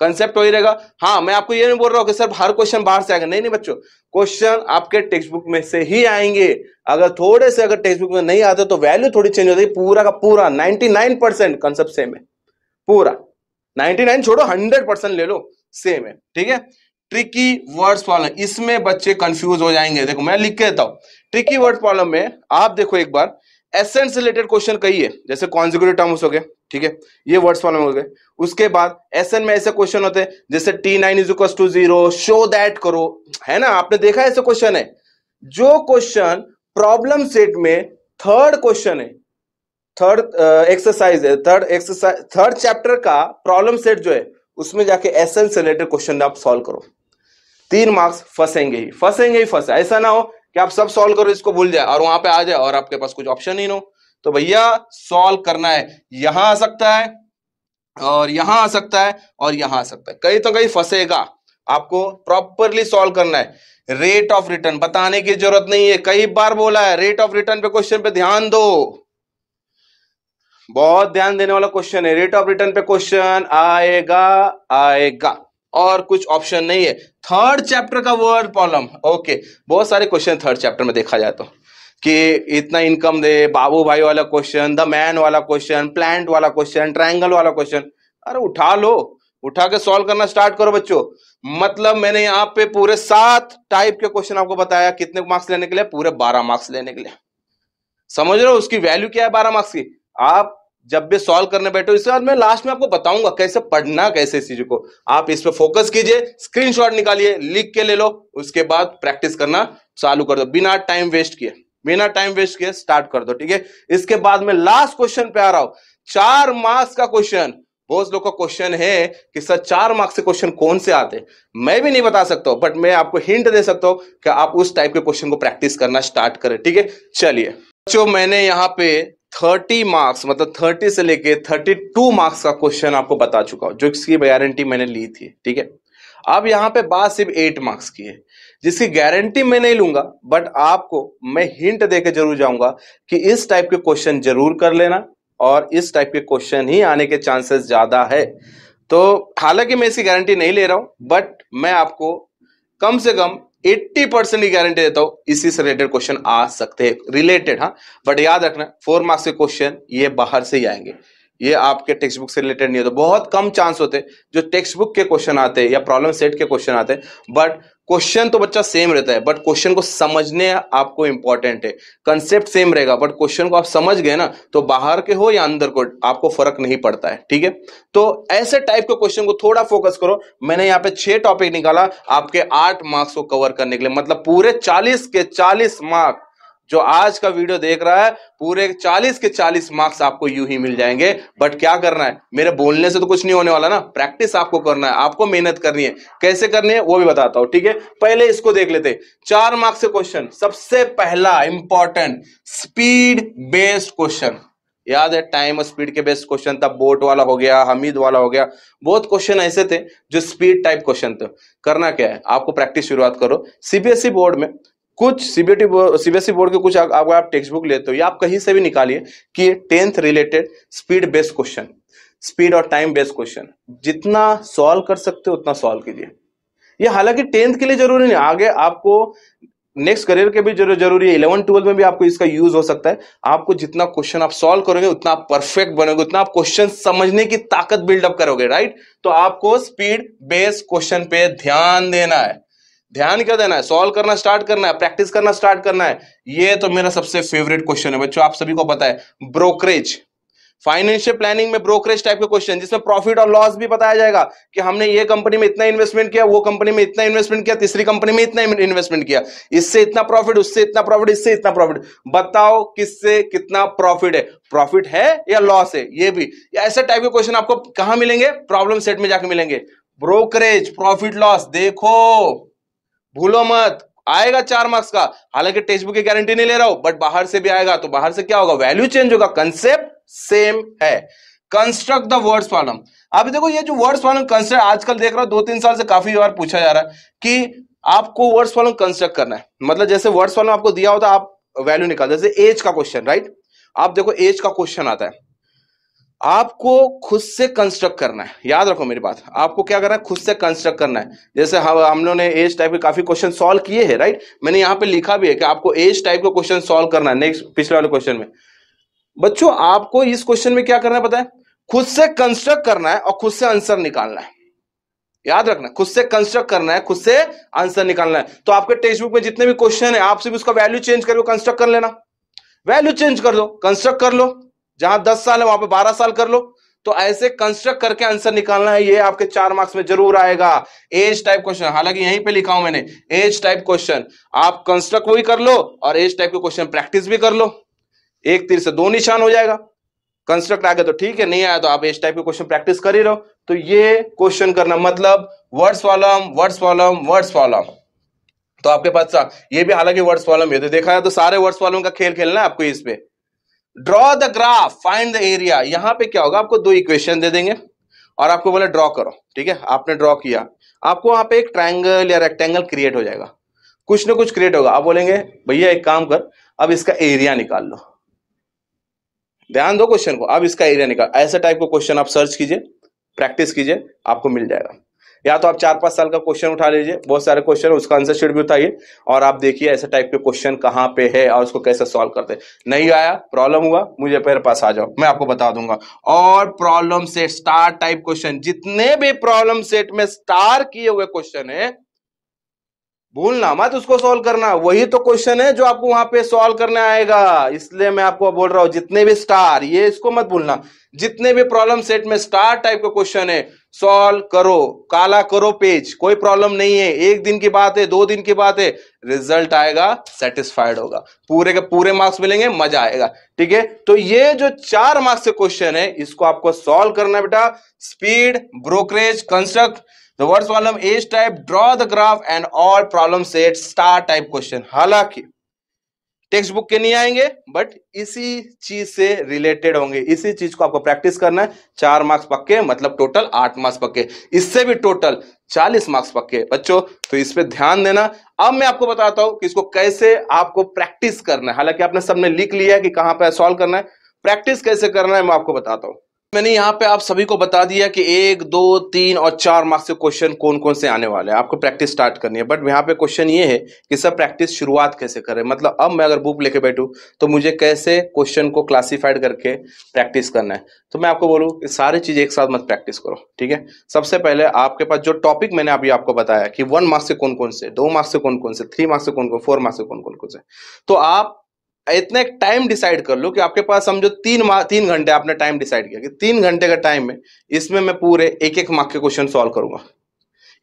कंसेप्ट वही रहेगा हाँ मैं आपको ये नहीं बोल रहा हूँ कि सर हर क्वेश्चन बाहर से आएगा नहीं नहीं बच्चों क्वेश्चन आपके टेक्स्ट बुक में से ही आएंगे अगर थोड़े से अगर टेक्स्ट बुक में नहीं आते तो वैल्यू थोड़ी चेंज होती है पूरा का पूरा ninety nine percent concept same है पूरा नाइनटी नाइन छोड़ो हंड्रेड परसेंट ले लो सेम है ठीक है ट्रिकी वर्ड प्रॉब्लम इसमें बच्चे कंफ्यूज हो जाएंगे देखो मैं लिख के देता हूँ ट्रिकी वर्ड प्रॉब्लम में आप देखो एक बार एसेंट रिलेटेड क्वेश्चन कही है जैसे कॉन्जिक्यूटिव टर्म्स हो गए ठीक है ये वर्ड्स फॉलो हो गए उसके बाद एस में ऐसे क्वेश्चन होते हैं जैसे T nine is equal to zero show that करो है ना आपने देखा ऐसे क्वेश्चन है जो क्वेश्चन प्रॉब्लम सेट में थर्ड क्वेश्चन है थर्ड एक्सरसाइज uh, है थर्ड एक्सरसाइज थर्ड चैप्टर का प्रॉब्लम सेट जो है उसमें जाके एस से रिलेटेड क्वेश्चन आप सॉल्व करो तीन मार्क्स फंसेंगे ही फंसेंगे ही फंसे ऐसा ना हो कि आप सब सॉल्व करो इसको भूल जाए और वहां पे आ जाए और आपके पास कुछ ऑप्शन ही ना तो भैया सॉल्व करना है यहां आ सकता है और यहां आ सकता है और यहां आ सकता है कहीं तो कहीं फंसेगा आपको प्रॉपरली सॉल्व करना है रेट ऑफ रिटर्न बताने की जरूरत नहीं है कई बार बोला है रेट ऑफ रिटर्न पे क्वेश्चन पे ध्यान दो बहुत ध्यान देने वाला क्वेश्चन है रेट ऑफ रिटर्न पे क्वेश्चन आएगा आएगा और कुछ ऑप्शन नहीं है थर्ड चैप्टर का वर्ड प्रॉब्लम ओके बहुत सारे क्वेश्चन थर्ड चैप्टर में देखा जाए तो कि इतना इनकम दे बाबू भाई वाला क्वेश्चन द मैन वाला क्वेश्चन प्लांट वाला क्वेश्चन ट्रायंगल वाला क्वेश्चन अरे उठा लो उठा के सॉल्व करना स्टार्ट करो बच्चों मतलब मैंने यहाँ पे पूरे सात टाइप के क्वेश्चन आपको बताया कितने मार्क्स लेने के लिए पूरे बारह मार्क्स लेने के लिए समझ रहे हो उसकी वैल्यू क्या है बारह मार्क्स की आप जब भी सॉल्व करने बैठो इसके बाद मैं लास्ट में आपको बताऊंगा कैसे पढ़ना कैसे इस चीज को आप इस पर फोकस कीजिए स्क्रीनशॉट निकालिए लिख के ले लो उसके बाद प्रैक्टिस करना चालू कर दो बिना टाइम वेस्ट किए बिना टाइम वेस्ट किए स्टार्ट कर दो ठीक है इसके बाद में लास्ट क्वेश्चन पे आ रहा हूं चार मार्क्स का क्वेश्चन बहुत लोग का क्वेश्चन है कि सर चार मार्क्स के क्वेश्चन कौन से आते हैं मैं भी नहीं बता सकता बट मैं आपको हिंट दे सकता हूं कि आप उस टाइप के क्वेश्चन को प्रैक्टिस करना स्टार्ट करें ठीक है चलिए जो मैंने यहाँ पे थर्टी मार्क्स मतलब थर्टी से लेके थर्टी टू मार्क्स का क्वेश्चन आपको बता चुका हूं जो इसकी गारंटी मैंने ली थी ठीक है अब यहां पे बात सिर्फ एट मार्क्स की है जिसकी गारंटी मैं नहीं लूंगा बट आपको मैं हिंट देके जरूर जाऊंगा कि इस टाइप के क्वेश्चन जरूर कर लेना और इस टाइप के क्वेश्चन ही आने के चांसेस ज्यादा है तो हालांकि मैं इसकी गारंटी नहीं ले रहा हूं बट मैं आपको कम से कम 80 परसेंट की गारंटी देता हूं इसी से रिलेटेड क्वेश्चन आ सकते हैं रिलेटेड हाँ बट याद रखना फोर मार्क्स के क्वेश्चन ये बाहर से ही आएंगे ये आपके टेक्स्ट बुक से रिलेटेड नहीं होते बहुत कम चांस होते जो टेक्स्ट बुक के क्वेश्चन आते हैं या प्रॉब्लम सेट के क्वेश्चन आते हैं बट क्वेश्चन तो बच्चा सेम रहता है बट क्वेश्चन को समझने आपको इंपॉर्टेंट है कंसेप्ट सेम रहेगा बट क्वेश्चन को आप समझ गए ना तो बाहर के हो या अंदर को आपको फर्क नहीं पड़ता है ठीक है तो ऐसे टाइप के क्वेश्चन को थोड़ा फोकस करो मैंने यहाँ पे छह टॉपिक निकाला आपके आठ मार्क्स को कवर करने के लिए मतलब पूरे चालीस के चालीस मार्क्स जो आज का वीडियो देख रहा है पूरे 40 के 40 मार्क्स आपको यू ही मिल जाएंगे बट क्या करना है मेरे बोलने से तो कुछ नहीं होने वाला ना प्रैक्टिस आपको करना है आपको मेहनत करनी है कैसे करनी है वो भी बताता हूं ठीक है पहले इसको देख लेते चार मार्क्स से क्वेश्चन सबसे पहला इंपॉर्टेंट स्पीड बेस्ड क्वेश्चन याद है टाइम और स्पीड के बेस्ट क्वेश्चन था बोट वाला हो गया हमीद वाला हो गया बहुत क्वेश्चन ऐसे थे जो स्पीड टाइप क्वेश्चन थे करना क्या है आपको प्रैक्टिस शुरुआत करो सीबीएसई बोर्ड e में कुछ सीबीएसई सीबीएसई e बोर्ड के कुछ अगर आप टेक्स्ट बुक लेते हो या आप कहीं से भी निकालिए कि tenth related speed based question speed और टाइम बेस्ड क्वेश्चन जितना सॉल्व कर सकते हो उतना सॉल्व कीजिए ये हालांकि टेंथ के लिए जरूरी नहीं आगे आपको नेक्स्ट करियर के भी जरूरी है इलेवन ट्वेल्व में भी आपको इसका यूज हो सकता है आपको जितना क्वेश्चन आप सॉल्व करोगे उतना आप परफेक्ट बनोगे उतना आप क्वेश्चन समझने की ताकत बिल्डअप करोगे राइट तो आपको स्पीड बेस्ड क्वेश्चन पे ध्यान देना है ध्यान क्या देना है सॉल्व करना स्टार्ट करना है प्रैक्टिस करना स्टार्ट करना है ये तो मेरा सबसे फेवरेट क्वेश्चन है बच्चों आप सभी को पता है ब्रोकरेज फाइनेंशियल प्लानिंग में ब्रोकरेज टाइप के क्वेश्चन जिसमें प्रॉफिट और लॉस भी बताया जाएगा कि हमने ये कंपनी में इतना इन्वेस्टमेंट किया वो कंपनी में इतना इन्वेस्टमेंट किया तीसरी कंपनी में इतना इन्वेस्टमेंट किया इससे इतना प्रॉफिट उससे इतना प्रॉफिट इससे इतना प्रॉफिट बताओ किससे कितना प्रॉफिट है प्रॉफिट है या लॉस है ये भी ऐसे टाइप के क्वेश्चन आपको कहा मिलेंगे प्रॉब्लम सेट में जाके मिलेंगे ब्रोकरेज प्रॉफिट लॉस देखो भूलो मत आएगा चार मार्क्स का हालांकि टेक्स्ट बुक की गारंटी नहीं ले रहा हूं बट बाहर से भी आएगा तो बाहर से क्या होगा वैल्यू चेंज होगा कंसेप्ट सेम है कंस्ट्रक्ट द वर्ड्स प्रॉब्लम अभी देखो ये जो वर्ड्स प्रॉब्लम कंस्ट्रक्ट आजकल देख रहा हूं दो तीन साल से काफी बार पूछा जा रहा है कि आपको वर्ड्स प्रॉब्लम कंस्ट्रक्ट करना है मतलब जैसे वर्ड्स प्रॉब्लम आपको दिया होता है आप वैल्यू निकाल जैसे एज का क्वेश्चन राइट आप देखो एज का क्वेश्चन आता है आपको खुद से कंस्ट्रक्ट करना है याद रखो मेरी बात आपको क्या करना है खुद से कंस्ट्रक्ट करना है जैसे हम हम लोगों ने एज टाइप के काफी क्वेश्चन सॉल्व किए हैं राइट मैंने यहां पे लिखा भी है कि आपको एज टाइप का क्वेश्चन सॉल्व करना है नेक्स्ट पिछले वाले क्वेश्चन में बच्चों आपको इस क्वेश्चन में क्या करना है पता है खुद से कंस्ट्रक्ट करना है और खुद से आंसर निकालना है याद रखना खुद से कंस्ट्रक्ट करना है खुद से आंसर निकालना है तो आपके टेक्स्ट बुक में जितने भी क्वेश्चन है आपसे भी उसका वैल्यू चेंज करके कंस्ट्रक्ट कर लेना वैल्यू चेंज कर दो कंस्ट्रक्ट कर लो जहां दस साल है वहां पे बारह साल कर लो तो ऐसे कंस्ट्रक्ट करके आंसर निकालना है ये आपके चार मार्क्स में जरूर आएगा एज टाइप क्वेश्चन हालांकि यहीं पे लिखा हूं मैंने एज टाइप क्वेश्चन आप कंस्ट्रक्ट वही कर लो और एज टाइप के क्वेश्चन प्रैक्टिस भी कर लो एक तीर से दो निशान हो जाएगा कंस्ट्रक्ट आ गया तो ठीक है नहीं आया तो आप एज टाइप के क्वेश्चन प्रैक्टिस कर ही रहो तो ये क्वेश्चन करना मतलब words column words column words column तो आपके पास ये भी हालांकि वर्ड्स वॉलम है तो देखा है तो सारे वर्ड्स वॉलम का खेल खेलना है आपको इसमें draw the graph find the area यहां पे क्या होगा आपको दो इक्वेशन दे देंगे और आपको बोला ड्रॉ करो ठीक है आपने ड्रॉ किया आपको वहां पे एक ट्रायंगल या रेक्टेंगल क्रिएट हो जाएगा कुछ ना कुछ क्रिएट होगा आप बोलेंगे भैया एक काम कर अब इसका एरिया निकाल लो ध्यान दो क्वेश्चन को अब इसका एरिया निकाल ऐसे टाइप का क्वेश्चन आप सर्च कीजिए प्रैक्टिस कीजिए आपको मिल जाएगा या तो आप चार पांच साल का क्वेश्चन उठा लीजिए बहुत सारे क्वेश्चन उसका आंसर शीट भी उठाइए और आप देखिए ऐसे टाइप के क्वेश्चन कहाँ पे है और उसको कैसे सॉल्व करते नहीं आया प्रॉब्लम हुआ मुझे मेरे पास आ जाओ मैं आपको बता दूंगा और problem set star type question जितने भी प्रॉब्लम सेट में स्टार किए हुए क्वेश्चन है भूलना मत तो उसको सॉल्व करना वही तो क्वेश्चन है जो आपको वहां पे सॉल्व करने आएगा इसलिए मैं आपको बोल रहा हूं जितने भी स्टार ये इसको मत भूलना जितने भी प्रॉब्लम सेट में स्टार टाइप का क्वेश्चन है सॉल्व करो काला करो पेज कोई प्रॉब्लम नहीं है एक दिन की बात है दो दिन की बात है रिजल्ट आएगा सेटिस्फाइड होगा पूरे के पूरे मार्क्स मिलेंगे मजा आएगा ठीक है तो ये जो चार मार्क्स के क्वेश्चन है इसको आपको सॉल्व करना बेटा speed brokerage construct the words column age type draw the graph and all problem set star type question हालांकि टेक्स्ट बुक के नहीं आएंगे बट इसी चीज से रिलेटेड होंगे इसी चीज को आपको प्रैक्टिस करना है चार मार्क्स पक्के मतलब टोटल आठ मार्क्स पक्के इससे भी टोटल चालीस मार्क्स पक्के बच्चों तो इस पर ध्यान देना अब मैं आपको बताता हूं कि इसको कैसे आपको प्रैक्टिस करना है हालांकि आपने सबने लिख लिया है कि कहां पर सॉल्व करना है प्रैक्टिस कैसे करना है मैं आपको बताता हूं मैंने यहाँ पे आप सभी को बता दिया कि एक दो तीन और चार मार्क्स के क्वेश्चन कौन कौन से आने वाले हैं आपको प्रैक्टिस स्टार्ट करनी है बट यहाँ पे क्वेश्चन ये है कि सर प्रैक्टिस शुरुआत कैसे करें मतलब अब मैं अगर बुक लेके बैठूँ तो मुझे कैसे क्वेश्चन को क्लासिफाइड करके प्रैक्टिस करना है तो मैं आपको बोलूँ कि सारी चीज़ एक साथ मत प्रैक्टिस करो ठीक है सबसे पहले आपके पास जो टॉपिक मैंने अभी आपको बताया कि वन मार्क्स से कौन कौन से दो मार्क्स से कौन कौन से थ्री मार्क्स से कौन कौन फोर मार्क्स से कौन कौन कौन से तो आप इतना एक टाइम डिसाइड कर लो कि आपके पास समझो तीन तीन घंटे आपने टाइम डिसाइड किया कि तीन घंटे का टाइम में इसमें मैं पूरे एक एक मार्क के क्वेश्चन सॉल्व करूंगा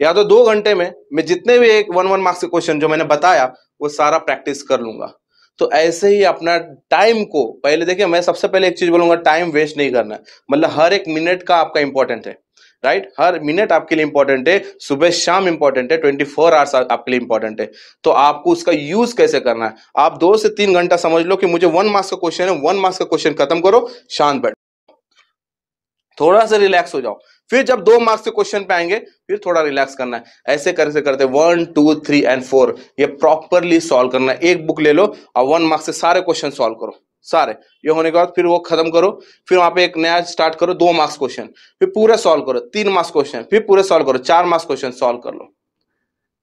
या तो दो घंटे में मैं जितने भी एक वन वन मार्क्स के क्वेश्चन जो मैंने बताया वो सारा प्रैक्टिस कर लूंगा तो ऐसे ही अपना टाइम को पहले देखिए मैं सबसे पहले एक चीज बोलूंगा टाइम वेस्ट नहीं करना मतलब हर एक मिनट का आपका इंपॉर्टेंट है राइट right? हर मिनट आपके लिए इंपॉर्टेंट है सुबह शाम इंपॉर्टेंट है ट्वेंटी फोर आवर्स आपके लिए इंपॉर्टेंट है तो आपको उसका यूज कैसे करना है आप दो से तीन घंटा समझ लो कि मुझे वन मार्क्स का क्वेश्चन है वन मार्क्स का क्वेश्चन खत्म करो शांत बैठ थोड़ा सा रिलैक्स हो जाओ फिर जब दो मार्क्स के क्वेश्चन पे आएंगे फिर थोड़ा रिलैक्स करना है ऐसे कर से करते one two three and four ये प्रॉपरली सॉल्व करना है एक बुक ले लो और वन मार्क्स से सारे क्वेश्चन सॉल्व करो सारे ये होने के बाद फिर वो खत्म करो फिर वहां पे एक नया स्टार्ट करो दो मार्क्स क्वेश्चन फिर पूरे सॉल्व करो तीन मार्क्स क्वेश्चन फिर पूरे सॉल्व करो चार मार्क्स क्वेश्चन सॉल्व कर लो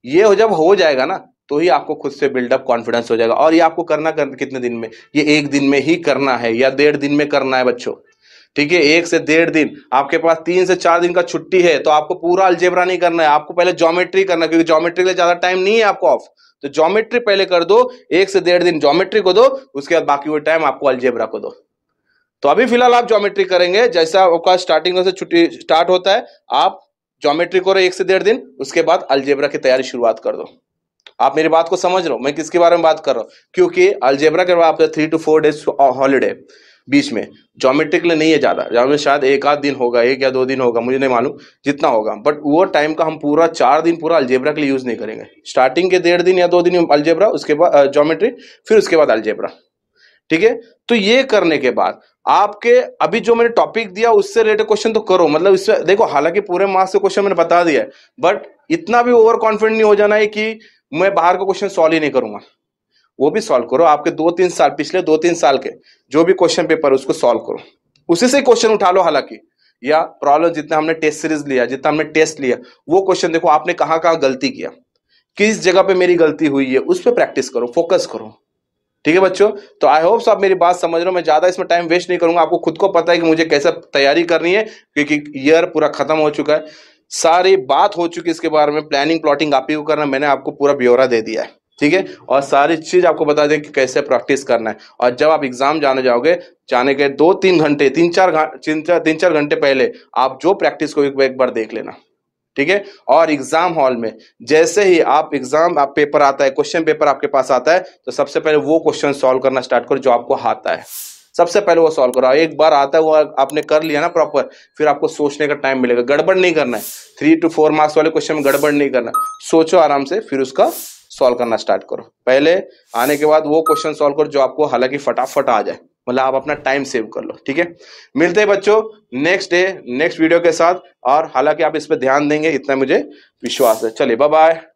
ये हो जब हो जाएगा ना तो ही आपको खुद से बिल्डअप कॉन्फिडेंस हो जाएगा और ये आपको करना कर, कितने दिन में ये एक दिन में ही करना है या डेढ़ दिन में करना है बच्चों ठीक है एक से डेढ़ दिन आपके पास तीन से चार दिन का छुट्टी है तो आपको पूरा अलजेबरा नहीं करना है आपको पहले ज्योमेट्री करना क्योंकि ज्योमेट्री के लिए ज्यादा टाइम नहीं है आपको ऑफ तो ज्योमेट्री पहले कर दो एक से डेढ़ दिन ज्योमेट्री को दो उसके बाद बाकी हुए टाइम आपको अलजेबरा को दो तो अभी फिलहाल आप ज्योमेट्री करेंगे जैसा आपका स्टार्टिंग से छुट्टी स्टार्ट होता है आप ज्योमेट्री करो एक से डेढ़ दिन उसके बाद अल्जेब्रा की तैयारी शुरुआत कर दो आप मेरी बात को समझ रहे हो मैं किसके बारे में बात कर रहा हूँ क्योंकि अलजेबरा के बाद आपका three two four days holiday बीच में जोमेट्रिकली नहीं है ज़्यादा जहाँ शायद एक आध दिन होगा एक या दो दिन होगा मुझे नहीं मालूम जितना होगा बट वो टाइम का हम पूरा चार दिन पूरा अल्जेब्रा के लिए यूज़ नहीं करेंगे स्टार्टिंग के डेढ़ दिन या दो दिन अल्जेब्रा उसके बाद जोमेट्री फिर उसके बाद अल्जेब्रा ठीक है तो ये करने के बाद आपके अभी जो मैंने टॉपिक दिया उससे रिलेटेड क्वेश्चन तो करो मतलब इससे देखो हालांकि पूरे मार्क्स से क्वेश्चन मैंने बता दिया है बट इतना भी ओवर कॉन्फिडेंट नहीं हो जाना है कि मैं बाहर का क्वेश्चन सॉल्व ही नहीं करूंगा वो भी सॉल्व करो आपके दो तीन साल पिछले दो तीन साल के जो भी क्वेश्चन पेपर उसको सॉल्व करो उसी से क्वेश्चन उठा लो हालांकि या प्रॉब्लम जितना हमने टेस्ट सीरीज लिया जितना हमने टेस्ट लिया वो क्वेश्चन देखो आपने कहाँ कहाँ गलती किया किस जगह पे मेरी गलती हुई है उस पर प्रैक्टिस करो फोकस करो ठीक है बच्चों तो आई होप आप मेरी बात समझ रहे हो मैं ज्यादा इसमें टाइम वेस्ट नहीं करूंगा आपको खुद को पता है कि मुझे कैसे तैयारी करनी है क्योंकि ईयर पूरा खत्म हो चुका है सारी बात हो चुकी है इसके बारे में प्लानिंग प्लॉटिंग आप ही को करना मैंने आपको पूरा ब्यौरा दे दिया है ठीक है और सारी चीज़ आपको बता दें कि कैसे प्रैक्टिस करना है और जब आप एग्ज़ाम जाने जाओगे जाने के दो तीन घंटे तीन चार तीन चार घंटे पहले आप जो प्रैक्टिस को एक बार देख लेना ठीक है और एग्जाम हॉल में जैसे ही आप एग्जाम आप पेपर आता है क्वेश्चन पेपर आपके पास आता है तो सबसे पहले वो क्वेश्चन सॉल्व करना स्टार्ट करो जो आपको आता है सबसे पहले वो सॉल्व करो एक बार आता है वो आपने कर लिया ना प्रॉपर फिर आपको सोचने का टाइम मिलेगा गड़बड़ नहीं करना है थ्री टू फोर मार्क्स वाले क्वेश्चन में गड़बड़ नहीं करना सोचो आराम से फिर उसका सॉल्व करना स्टार्ट करो पहले आने के बाद वो क्वेश्चन सॉल्व करो जो आपको हालांकि फटाफट आ जाए मतलब आप अपना टाइम सेव कर लो ठीक है मिलते हैं बच्चों नेक्स्ट डे नेक्स्ट वीडियो के साथ और हालांकि आप इस पर ध्यान देंगे इतना मुझे विश्वास है चलिए बाय बाय